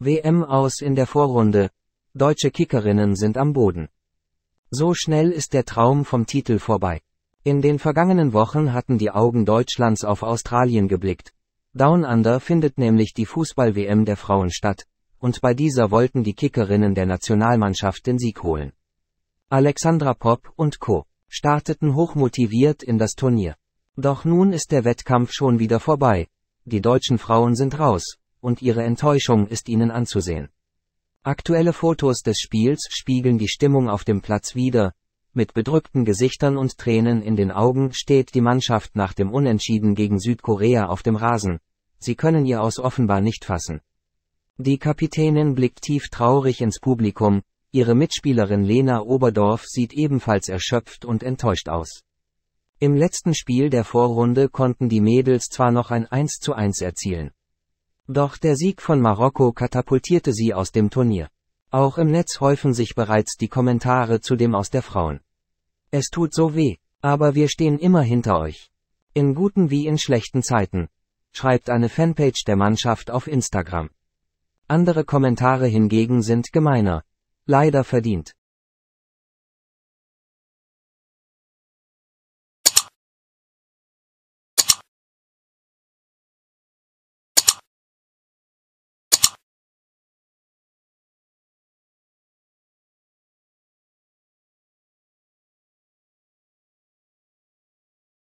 WM aus in der Vorrunde. Deutsche Kickerinnen sind am Boden. So schnell ist der Traum vom Titel vorbei. In den vergangenen Wochen hatten die Augen Deutschlands auf Australien geblickt. Down Under findet nämlich die Fußball-WM der Frauen statt, und bei dieser wollten die Kickerinnen der Nationalmannschaft den Sieg holen. Alexandra Popp und Co. starteten hochmotiviert in das Turnier. Doch nun ist der Wettkampf schon wieder vorbei, die deutschen Frauen sind raus, und ihre Enttäuschung ist ihnen anzusehen. Aktuelle Fotos des Spiels spiegeln die Stimmung auf dem Platz wider, mit bedrückten Gesichtern und Tränen in den Augen steht die Mannschaft nach dem Unentschieden gegen Südkorea auf dem Rasen, sie können ihr aus offenbar nicht fassen. Die Kapitänin blickt tief traurig ins Publikum, ihre Mitspielerin Lena Oberdorf sieht ebenfalls erschöpft und enttäuscht aus. Im letzten Spiel der Vorrunde konnten die Mädels zwar noch ein 1 zu 1 erzielen. Doch der Sieg von Marokko katapultierte sie aus dem Turnier. Auch im Netz häufen sich bereits die Kommentare zu dem aus der Frauen. Es tut so weh, aber wir stehen immer hinter euch. In guten wie in schlechten Zeiten. Schreibt eine Fanpage der Mannschaft auf Instagram. Andere Kommentare hingegen sind gemeiner. Leider verdient.